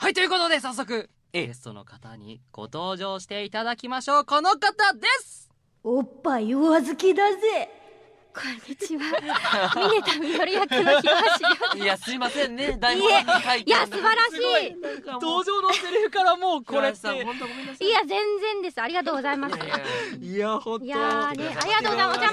はい、ということで早速、ゲストの方にご登場していただきましょう。この方ですおっぱいお預けだぜこんにちは。ミネタミノ役の広橋いや、すいませんね。台本いいや、素晴らしい。登場のセリフからもうこれっていや全然ですありがとうございますいや本当いやねありがとうございますお邪魔し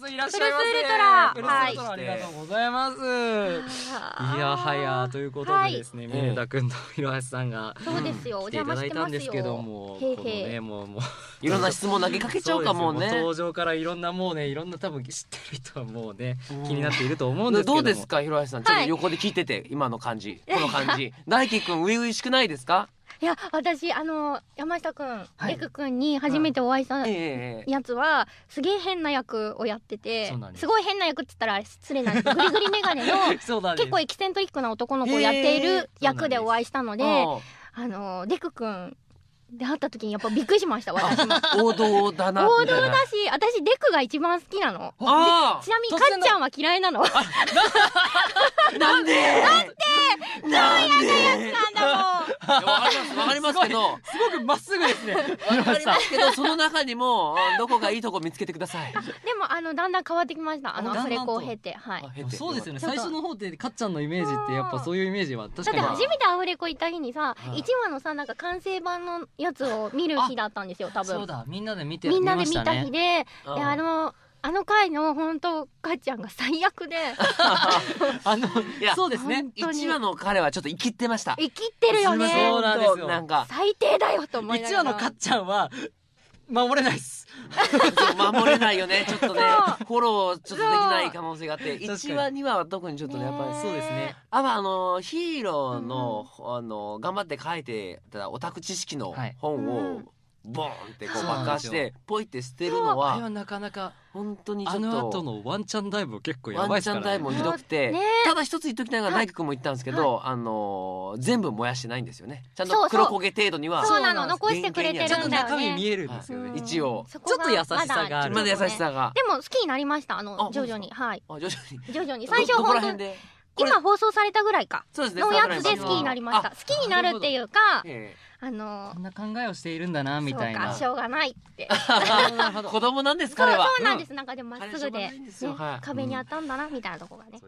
ますいらっしゃいませはいありがとうございますいやはやということでですねミネタ君と広橋さんがそうですよお邪魔してますけどもねもうもういろんな質問投げかけちゃうかもね登場からいろんなもうねいろんな多分知ってる人はもうね気になっていると思うんですけどどうですか広橋さんちょっと横で聞いてて今の感じこの感じ 大輝くん初々しくないですかいや私あの山下君、はい、エク君に初めてお会いしたやつは、はいええ、すげえ変な役をやっててすごい変な役って言ったら失礼なんですグリグリメガネの結構エキセントリックな男の子をやっている役でお会いしたので、えー、あのデク君で会った時にやっぱびっくりしました私王道だな王道だし私デクが一番好きなのあちなみにかっちゃんは嫌いなのなんでなんでどうやったやつかわかります、わかりますけど。すごくまっすぐですね。わかりますけど、その中にも、どこかいいとこ見つけてください。でも、あの、だんだん変わってきました。あの、それこう経て、はい。そうですよね。最初の方って、かっちゃんのイメージって、やっぱそういうイメージは確かに。だって初めてアフレコ行った日にさ、一話のさ、なんか完成版のやつを見る日だったんですよ、多分。そうだ、みんなで見てみんなで見た日で、で、あの、あの回の本当かっちゃんが最悪で あのいや、そうですね一話の彼はちょっと生きってました生きってるよねそうなんですよなんか最低だよと思いながら1話のかっちゃんは守れないっす 守れないよねちょっとねフォローちょっとできない可能性があって一話二話は特にちょっとねやっぱりそうですねああのヒーローのうん、あの頑張って書いてたオタク知識の本を、はいうんボーンってこう爆破してポイって捨てるのはなかなか本当にちょっあとの後のワンチャンダイブ結構やワばいンっチすャンダイブもひどくて、ただ一つ言っときながら大工君も言ったんですけど、あの全部燃やしてないんですよねちゃんと黒焦げ程度にはそうなの残してくれてるんちだゃんと中身見えるんですよね、一応ちょっと優しさがあるまだ優しさがでも好きになりましたあの徐々にはいあ徐々に徐々に最初どどら本当に今放送されたぐらいかのやつで好きになりました好きになるっていうかあのそんな考えをしているんだなみたいなしょうがないって 子供なんですかそうなんですなんかでまっすぐで壁にあったんだなみたいなとこがね